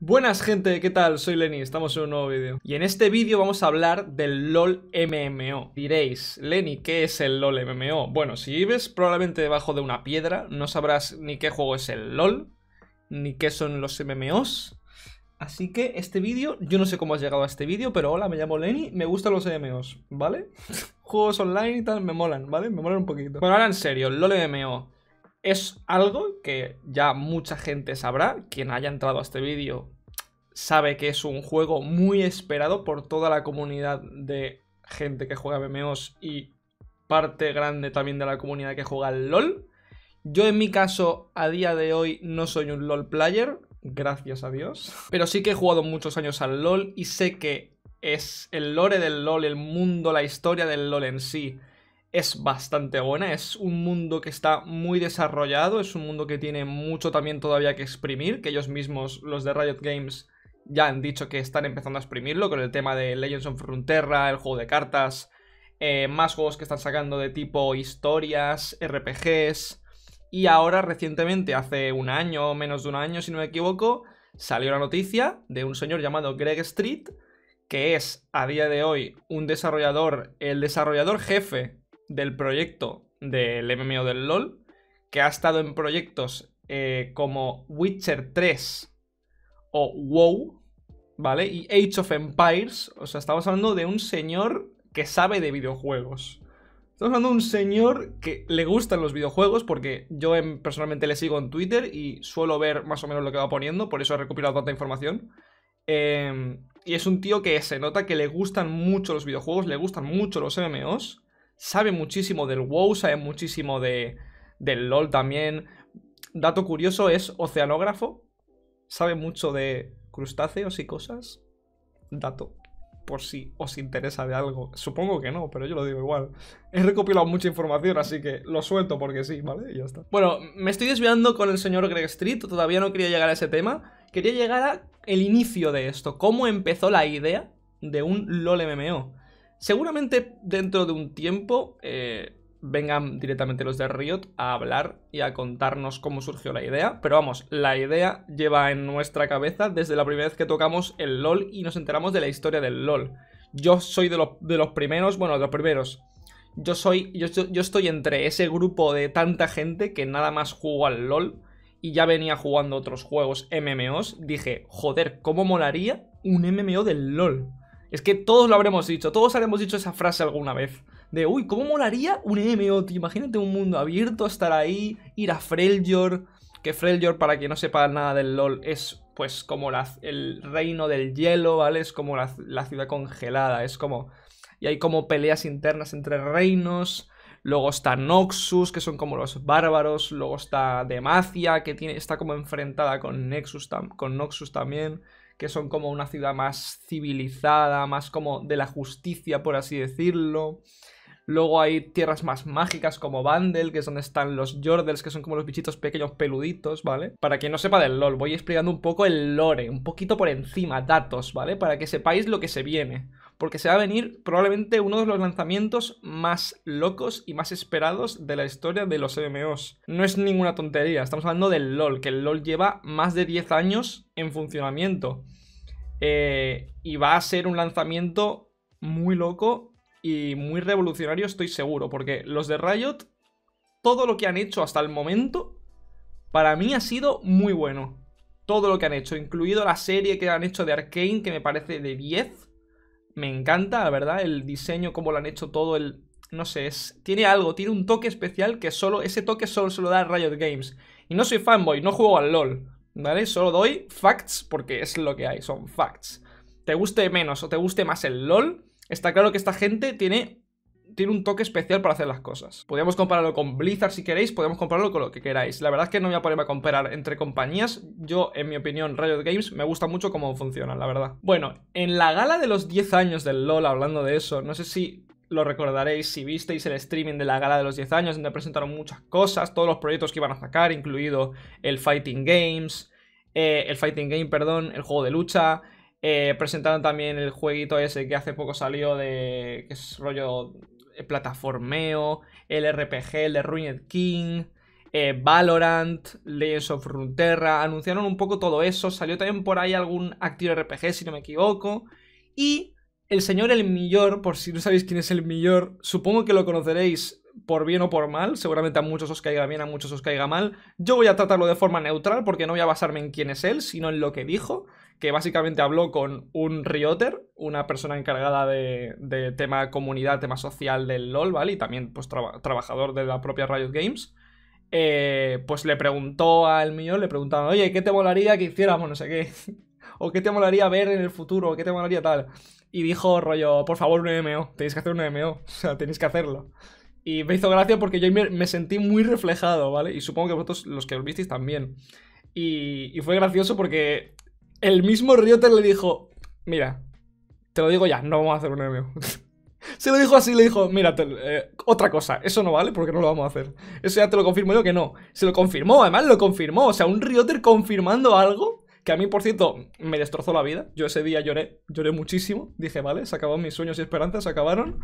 Buenas gente, ¿qué tal? Soy Lenny, estamos en un nuevo vídeo Y en este vídeo vamos a hablar del LOL MMO Diréis, Lenny, ¿qué es el LOL MMO? Bueno, si vives probablemente debajo de una piedra No sabrás ni qué juego es el LOL Ni qué son los MMOs Así que este vídeo, yo no sé cómo has llegado a este vídeo Pero hola, me llamo Lenny, me gustan los MMOs, ¿vale? Juegos online y tal, me molan, ¿vale? Me molan un poquito Bueno, ahora en serio, LOL MMO es algo que ya mucha gente sabrá, quien haya entrado a este vídeo sabe que es un juego muy esperado por toda la comunidad de gente que juega MMOs y parte grande también de la comunidad que juega al LOL. Yo en mi caso, a día de hoy, no soy un LOL player, gracias a Dios. Pero sí que he jugado muchos años al LOL y sé que es el lore del LOL, el mundo, la historia del LOL en sí, es bastante buena. Es un mundo que está muy desarrollado, es un mundo que tiene mucho también todavía que exprimir, que ellos mismos, los de Riot Games, ya han dicho que están empezando a exprimirlo con el tema de Legends of Runeterra, el juego de cartas, eh, más juegos que están sacando de tipo historias, RPGs. Y ahora recientemente, hace un año o menos de un año, si no me equivoco, salió la noticia de un señor llamado Greg Street, que es a día de hoy un desarrollador, el desarrollador jefe del proyecto del MMO del LOL, que ha estado en proyectos eh, como Witcher 3 o WoW, ¿vale? Y Age of Empires, o sea, estamos hablando de un señor que sabe de videojuegos. Estamos hablando de un señor que le gustan los videojuegos porque yo em, personalmente le sigo en Twitter y suelo ver más o menos lo que va poniendo, por eso he recopilado tanta información. Em, y es un tío que se nota que le gustan mucho los videojuegos, le gustan mucho los MMOs sabe muchísimo del WoW, sabe muchísimo de, del LOL también. Dato curioso, es oceanógrafo, sabe mucho de crustáceos y cosas. Dato, por si os interesa de algo. Supongo que no, pero yo lo digo igual. He recopilado mucha información, así que lo suelto porque sí, ¿vale? Y ya está. Bueno, me estoy desviando con el señor Greg Street, todavía no quería llegar a ese tema. Quería llegar al inicio de esto, cómo empezó la idea de un LOL MMO. Seguramente dentro de un tiempo eh, vengan directamente los de Riot a hablar y a contarnos cómo surgió la idea. Pero vamos, la idea lleva en nuestra cabeza desde la primera vez que tocamos el LOL y nos enteramos de la historia del LOL. Yo soy de los, primeros, bueno, de los primeros. Yo soy, yo, yo estoy entre ese grupo de tanta gente que nada más jugó al LOL y ya venía jugando otros juegos MMOs. Dije, joder, ¿cómo molaría un MMO del LOL? Es que todos lo habremos dicho, todos habremos dicho esa frase alguna vez. De, uy, ¿cómo molaría un MOT? Imagínate un mundo abierto, estar ahí, ir a Freljord. Que Freljord, para que no sepa nada del LoL, es pues como el reino del hielo, ¿vale? Es como la, ciudad congelada, es como... Y hay como peleas internas entre reinos. Luego está Noxus, que son como los bárbaros. Luego está Demacia, que tiene, está como enfrentada con, Nexus, con Noxus también que son como una ciudad más civilizada, más como de la justicia, por así decirlo. Luego hay tierras más mágicas como Vandel, que es donde están los Jordels, que son como los bichitos pequeños peluditos, ¿vale? Para quien no sepa del LoL, voy explicando un poco el lore, un poquito por encima, datos, ¿vale? Para que sepáis lo que se viene porque se va a venir probablemente uno de los lanzamientos más locos y más esperados de la historia de los MMOs. No es ninguna tontería, estamos hablando del LOL, que el LOL lleva más de 10 años en funcionamiento. Eh, y va a ser un lanzamiento muy loco y muy revolucionario, estoy seguro, porque los de Riot, todo lo que han hecho hasta el momento, para mí ha sido muy bueno. Todo lo que han hecho, incluido la serie que han hecho de Arkane, que me parece de 10 me encanta, la ¿verdad? El diseño, cómo lo han hecho todo, el... No sé, es, tiene algo, tiene un toque especial que solo, ese toque solo se lo da Riot Games. Y no soy fanboy, no juego al LOL, ¿vale? Solo doy facts porque es lo que hay, son facts. Te guste menos o te guste más el LOL, está claro que esta gente tiene tiene un toque especial para hacer las cosas. Podríamos compararlo con Blizzard si queréis, podemos compararlo con lo que queráis. La verdad es que no voy a ponerme a comparar entre compañías. Yo, en mi opinión, Riot Games me gusta mucho cómo funciona, la verdad. Bueno, en la gala de los 10 años del LoL, hablando de eso, no sé si lo recordaréis si visteis el streaming de la gala de los 10 años, donde presentaron muchas cosas, todos los proyectos que iban a sacar, incluido el Fighting Games, eh, el Fighting Game, perdón, el juego de lucha. Eh, presentaron también el jueguito ese que hace poco salió de. que es rollo plataformeo, el RPG, el de Ruined King, eh, Valorant, Legends of Runeterra, anunciaron un poco todo eso, salió también por ahí algún activo RPG si no me equivoco, y el señor El Millor, por si no sabéis quién es El Millor, supongo que lo conoceréis por bien o por mal, seguramente a muchos os caiga bien, a muchos os caiga mal, yo voy a tratarlo de forma neutral porque no voy a basarme en quién es él, sino en lo que dijo, que básicamente habló con un Rioter, una persona encargada de, tema comunidad, tema social del LOL, ¿vale? Y también pues trabajador de la propia Riot Games. Eh, pues le preguntó al mío, le preguntaba, oye, ¿qué te molaría que hiciéramos? No sé qué. o qué te molaría ver en el futuro, qué te molaría tal. Y dijo, rollo, por favor, un MMO, tenéis que hacer un MMO, o sea, tenéis que hacerlo. Y me hizo gracia porque yo me, sentí muy reflejado, ¿vale? Y supongo que vosotros, los que os visteis, también. y fue gracioso porque el mismo Rioter le dijo, mira, te lo digo ya, no vamos a hacer un enemigo. Se lo dijo así, le dijo, mira, eh, otra cosa, eso no vale porque no lo vamos a hacer. Eso ya te lo confirmo yo que no. Se lo confirmó, además lo confirmó. O sea, un Rioter confirmando algo que a mí, por cierto, me destrozó la vida. Yo ese día lloré, lloré muchísimo. Dije, vale, se acabaron mis sueños y esperanzas, se acabaron.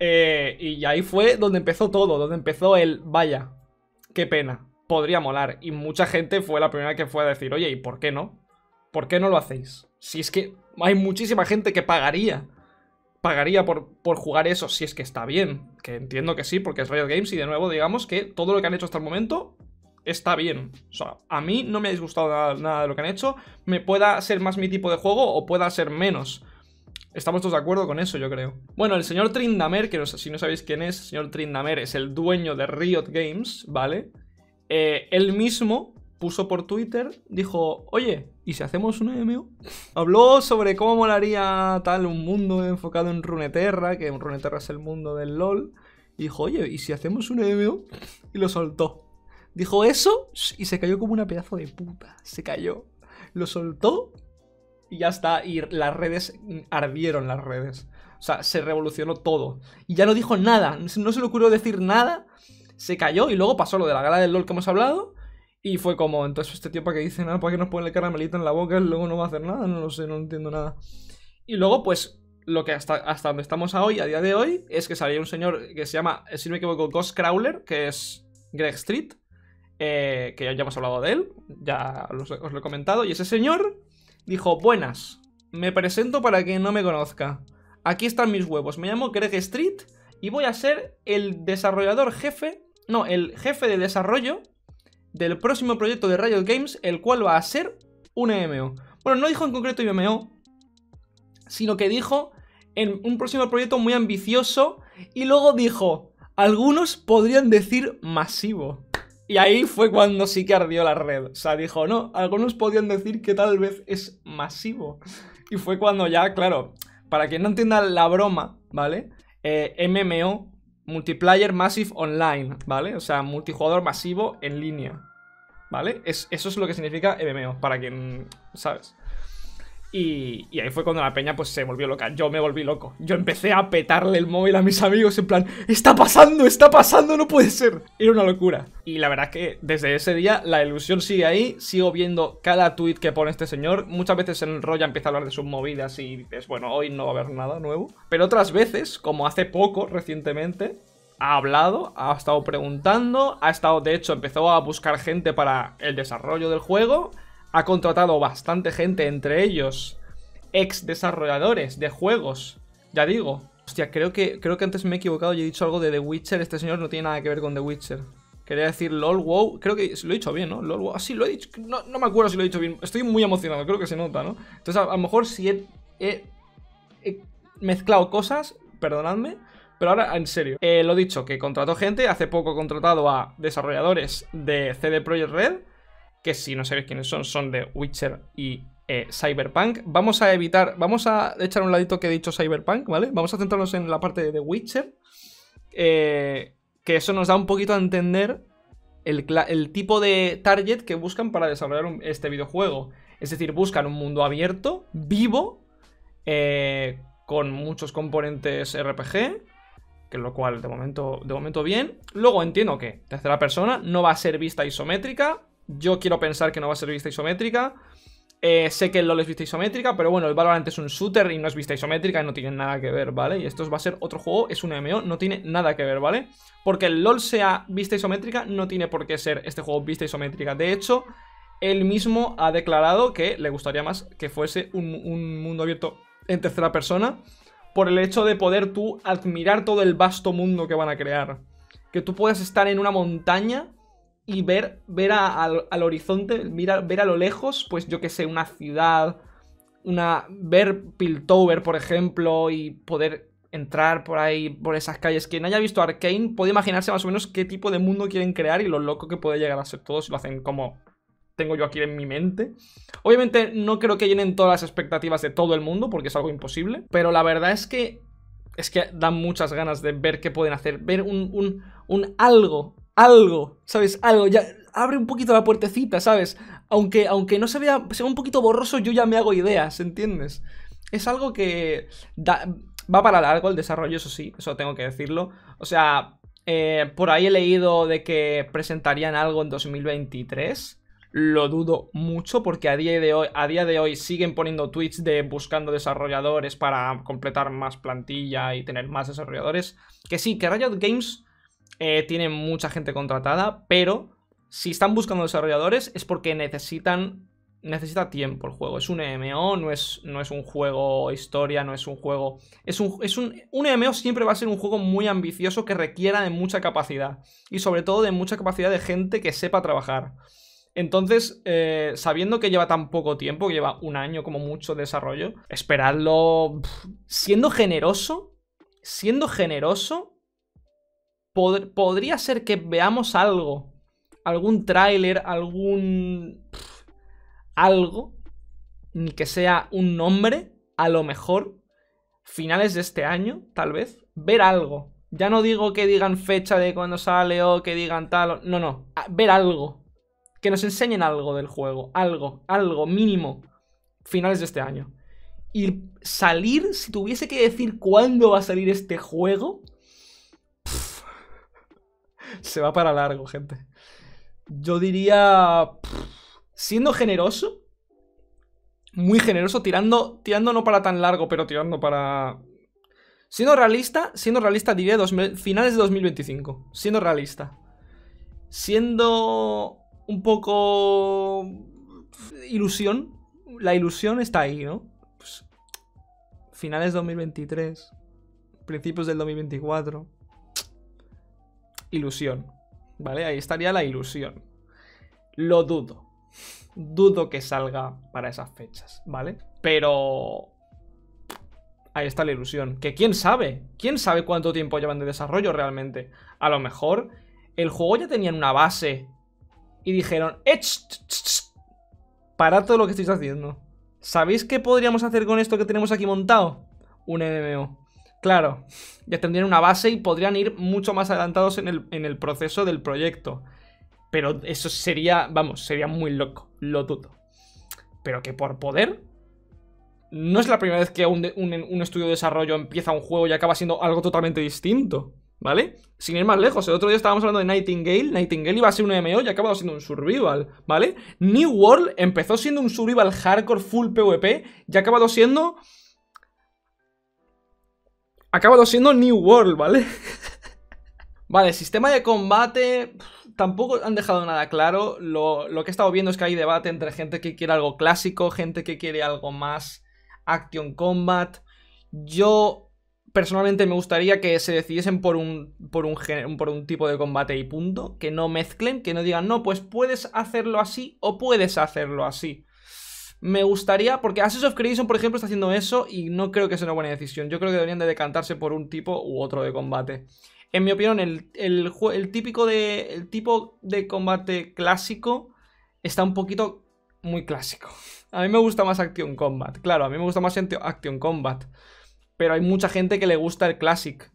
Eh, y ahí fue donde empezó todo, donde empezó el, vaya, qué pena, podría molar. Y mucha gente fue la primera que fue a decir, oye, ¿y por qué no? ¿Por qué no lo hacéis? Si es que hay muchísima gente que pagaría. Pagaría por, por jugar eso, si es que está bien. Que entiendo que sí, porque es Riot Games y de nuevo digamos que todo lo que han hecho hasta el momento está bien. O sea, a mí no me ha disgustado nada, de lo que han hecho. Me pueda ser más mi tipo de juego o pueda ser menos. Estamos todos de acuerdo con eso, yo creo. Bueno, el señor Trindamer, que no si no sabéis quién es, el señor Trindamer es el dueño de Riot Games, ¿vale? Eh, él mismo puso por Twitter, dijo, oye, ¿Y si hacemos un MMO? Habló sobre cómo molaría tal un mundo enfocado en Runeterra, que Runeterra es el mundo del LOL. Y dijo, oye, ¿y si hacemos un MMO? Y lo soltó. Dijo eso y se cayó como una pedazo de puta. Se cayó. Lo soltó y ya está. Y las redes ardieron las redes. O sea, se revolucionó todo. Y ya no dijo nada. No se le ocurrió decir nada. Se cayó y luego pasó lo de la gala del LOL que hemos hablado y fue como, entonces este tipo para que dice nada, para qué nos pone el caramelito en la boca, y luego no va a hacer nada, no lo sé, no entiendo nada. Y luego, pues, lo que hasta, hasta donde estamos hoy, a día de hoy, es que salió un señor que se llama, si no me equivoco, Ghost que es Greg Street, eh, que ya hemos hablado de él, ya os, os lo he comentado, y ese señor dijo, buenas, me presento para que no me conozca. Aquí están mis huevos, me llamo Greg Street y voy a ser el desarrollador jefe, no, el jefe de desarrollo del próximo proyecto de Riot Games, el cual va a ser un MMO. Bueno, no dijo en concreto MMO, sino que dijo en un próximo proyecto muy ambicioso y luego dijo, algunos podrían decir masivo. Y ahí fue cuando sí que ardió la red. O sea, dijo, no, algunos podrían decir que tal vez es masivo. Y fue cuando ya, claro, para quien no entienda la broma, ¿vale? Eh, MMO Multiplayer Massive Online, ¿vale? O sea, multijugador masivo en línea, ¿vale? eso es lo que significa MMO, para quien, ¿sabes? Y, ahí fue cuando la peña pues se volvió loca. Yo me volví loco. Yo empecé a petarle el móvil a mis amigos en plan, está pasando, está pasando, no puede ser. Era una locura. Y la verdad es que desde ese día la ilusión sigue ahí. Sigo viendo cada tweet que pone este señor. Muchas veces en enrolla empieza a hablar de sus movidas y dices, bueno, hoy no va a haber nada nuevo. Pero otras veces, como hace poco, recientemente, ha hablado, ha estado preguntando, ha estado, de hecho, empezó a buscar gente para el desarrollo del juego ha contratado bastante gente, entre ellos ex desarrolladores de juegos. Ya digo. Hostia, creo que, creo que antes me he equivocado y he dicho algo de The Witcher. Este señor no tiene nada que ver con The Witcher. Quería decir LOL WoW. Creo que lo he dicho bien, ¿no? LOL WoW. Ah, sí, lo he dicho. No, me acuerdo si lo he dicho bien. Estoy muy emocionado, creo que se nota, ¿no? Entonces, a, lo mejor si he, mezclado cosas, perdonadme. Pero ahora, en serio, eh, Lo he dicho, que contrató gente. Hace poco he contratado a desarrolladores de CD Projekt Red que si no sabéis quiénes son, son de Witcher y eh, Cyberpunk. Vamos a evitar, vamos a echar un ladito que he dicho Cyberpunk, ¿vale? Vamos a centrarnos en la parte de The Witcher. Eh, que eso nos da un poquito a entender el, tipo de target que buscan para desarrollar este videojuego. Es decir, buscan un mundo abierto, vivo, eh, con muchos componentes RPG. Que lo cual, de momento, de momento bien. Luego entiendo que tercera persona no va a ser vista isométrica yo quiero pensar que no va a ser vista isométrica. Eh, sé que el LoL es vista isométrica, pero bueno, el Valorant es un shooter y no es vista isométrica y no tiene nada que ver, ¿vale? Y esto va a ser otro juego, es un MMO, no tiene nada que ver, ¿vale? Porque el LoL sea vista isométrica, no tiene por qué ser este juego vista isométrica. De hecho, él mismo ha declarado que le gustaría más que fuese un, un mundo abierto en tercera persona por el hecho de poder tú admirar todo el vasto mundo que van a crear. Que tú puedas estar en una montaña y ver, ver al, horizonte, ver a lo lejos, pues yo que sé, una ciudad, una, ver Piltover, por ejemplo, y poder entrar por ahí, por esas calles. Quien haya visto Arkane puede imaginarse más o menos qué tipo de mundo quieren crear y lo loco que puede llegar a ser todo si lo hacen como tengo yo aquí en mi mente. Obviamente no creo que llenen todas las expectativas de todo el mundo porque es algo imposible, pero la verdad es que es que dan muchas ganas de ver qué pueden hacer, ver un, un, un algo algo, ¿sabes? Algo, ya abre un poquito la puertecita, ¿sabes? Aunque, aunque no se vea, sea un poquito borroso, yo ya me hago ideas, ¿entiendes? Es algo que va para largo el desarrollo, eso sí, eso tengo que decirlo. O sea, eh, por ahí he leído de que presentarían algo en 2023. Lo dudo mucho porque a día, de hoy, a día de hoy siguen poniendo tweets de buscando desarrolladores para completar más plantilla y tener más desarrolladores. Que sí, que Riot Games eh, tienen mucha gente contratada, pero si están buscando desarrolladores es porque necesitan necesita tiempo el juego. Es un MMO, no es, no es un juego historia, no es un juego. Es un, es un, MMO siempre va a ser un juego muy ambicioso que requiera de mucha capacidad. Y sobre todo de mucha capacidad de gente que sepa trabajar. Entonces, eh, sabiendo que lleva tan poco tiempo, que lleva un año como mucho de desarrollo, esperadlo. siendo generoso, siendo generoso, podría ser que veamos algo. Algún tráiler, algún... algo. que sea un nombre, a lo mejor. Finales de este año, tal vez. Ver algo. Ya no digo que digan fecha de cuando sale o que digan tal. No, no. ver algo. Que nos enseñen algo del juego. Algo, algo mínimo. Finales de este año. Y salir, si tuviese que decir cuándo va a salir este juego. Se va para largo, gente. Yo diría. siendo generoso. Muy generoso, tirando, tirando no para tan largo, pero tirando para. Siendo realista, siendo realista diría finales de 2025. Siendo realista. Siendo un poco ilusión. La ilusión está ahí, ¿no? Pues, finales finales 2023, principios del 2024 ilusión. ¿Vale? Ahí estaría la ilusión. Lo dudo. Dudo que salga para esas fechas, ¿vale? Pero ahí está la ilusión. Que quién sabe, quién sabe cuánto tiempo llevan de desarrollo realmente. A lo mejor el juego ya tenían una base y dijeron, eh, para todo lo que estáis haciendo. ¿Sabéis qué podríamos hacer con esto que tenemos aquí montado? Un MMO. Claro, ya tendrían una base y podrían ir mucho más adelantados en el, proceso del proyecto. Pero eso sería, vamos, sería muy loco, lo dudo. Pero que por poder... No es la primera vez que un, un estudio de desarrollo empieza un juego y acaba siendo algo totalmente distinto. ¿vale? Sin ir más lejos, el otro día estábamos hablando de Nightingale, Nightingale iba a ser un MMO y ha acabado siendo un survival, ¿vale? New World empezó siendo un survival hardcore full PvP y ha acabado siendo acabado siendo New World, ¿vale? vale, sistema de combate tampoco han dejado nada claro. Lo, que he estado viendo es que hay debate entre gente que quiere algo clásico, gente que quiere algo más action combat. Yo personalmente me gustaría que se decidiesen por un, por un tipo de combate y punto. Que no mezclen, que no digan, no, pues puedes hacerlo así o puedes hacerlo así. Me gustaría, porque Assassin's of Creation, por ejemplo, está haciendo eso y no creo que sea una buena decisión. Yo creo que deberían de decantarse por un tipo u otro de combate. En mi opinión, el, típico el tipo de combate clásico está un poquito muy clásico. A mí me gusta más Action Combat. Claro, a mí me gusta más Action Combat. Pero hay mucha gente que le gusta el Classic.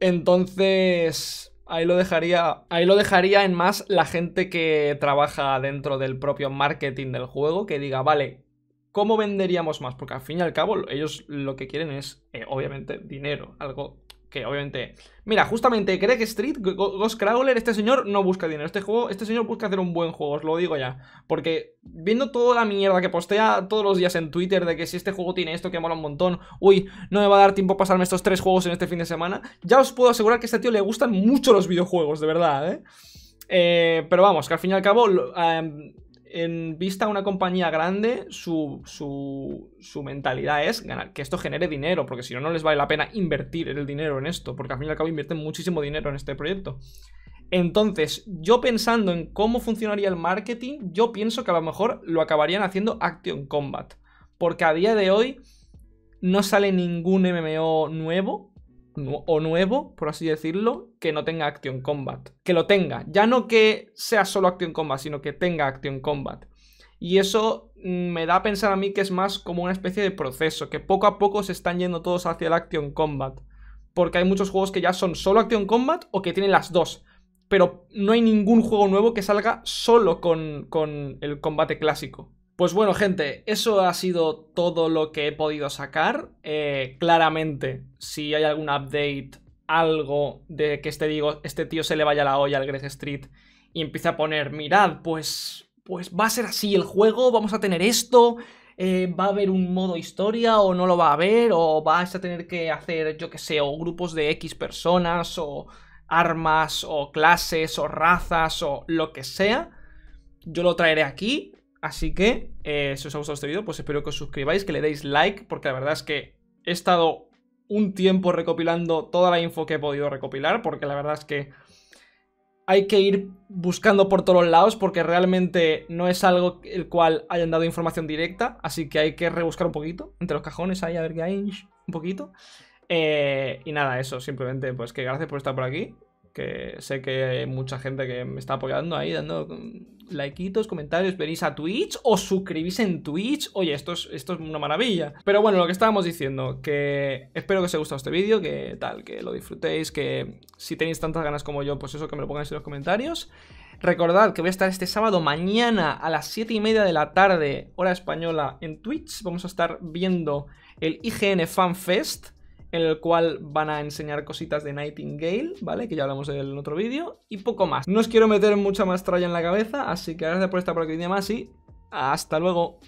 Entonces, Ahí lo dejaría. Ahí lo dejaría en más la gente que trabaja dentro del propio marketing del juego, que diga, vale, ¿cómo venderíamos más? Porque al fin y al cabo, ellos lo que quieren es, eh, obviamente, dinero, algo que obviamente... Mira, justamente Greg Street, Ghost Crawler, este señor no busca dinero. Este juego, este señor busca hacer un buen juego, os lo digo ya. Porque viendo toda la mierda que postea todos los días en Twitter de que si este juego tiene esto que mola un montón, uy, no me va a dar tiempo a pasarme estos tres juegos en este fin de semana, ya os puedo asegurar que a este tío le gustan mucho los videojuegos, de verdad, ¿eh? eh pero vamos, que al fin y al cabo... Em, en vista a una compañía grande, su, su, mentalidad es ganar, que esto genere dinero, porque si no, no les vale la pena invertir el dinero en esto, porque al fin y al cabo invierten muchísimo dinero en este proyecto. Entonces, yo pensando en cómo funcionaría el marketing, yo pienso que a lo mejor lo acabarían haciendo Action Combat, porque a día de hoy no sale ningún MMO nuevo o nuevo, por así decirlo, que no tenga Action Combat. Que lo tenga. Ya no que sea solo Action Combat, sino que tenga Action Combat. Y eso mm, me da a pensar a mí que es más como una especie de proceso, que poco a poco se están yendo todos hacia el Action Combat. Porque hay muchos juegos que ya son solo Action Combat o que tienen las dos. Pero no hay ningún juego nuevo que salga solo con, con el combate clásico. Pues bueno, gente, eso ha sido todo lo que he podido sacar. Eh, claramente, si hay algún update, algo de que este, digo, este tío se le vaya la olla al Greg Street y empiece a poner, mirad, pues, pues va a ser así el juego, vamos a tener esto, eh, va a haber un modo historia o no lo va a haber, o vas a tener que hacer, yo que sé, o grupos de X personas, o armas, o clases, o razas, o lo que sea. Yo lo traeré aquí, Así que, eh, si os ha gustado este vídeo, pues espero que os suscribáis, que le deis like, porque la verdad es que he estado un tiempo recopilando toda la info que he podido recopilar, porque la verdad es que hay que ir buscando por todos lados, porque realmente no es algo el cual hayan dado información directa, así que hay que rebuscar un poquito, entre los cajones ahí, a ver qué hay, un poquito. Eh, y nada, eso, simplemente, pues que gracias por estar por aquí sé que hay mucha gente que me está apoyando ahí, dando likeitos, comentarios, venís a Twitch, o suscribís en Twitch, oye, esto es, esto es una maravilla. Pero bueno, lo que estábamos diciendo, que espero que os haya gustado este vídeo, que tal, que lo disfrutéis, que si tenéis tantas ganas como yo, pues eso, que me lo pongáis en los comentarios. Recordad que voy a estar este sábado mañana a las 7 y media de la tarde, hora española, en Twitch. Vamos a estar viendo el IGN Fan Fest en el cual van a enseñar cositas de Nightingale, ¿vale? Que ya hablamos en el otro vídeo, y poco más. No os quiero meter mucha más tralla en la cabeza, así que gracias por estar por aquí día más y hasta luego.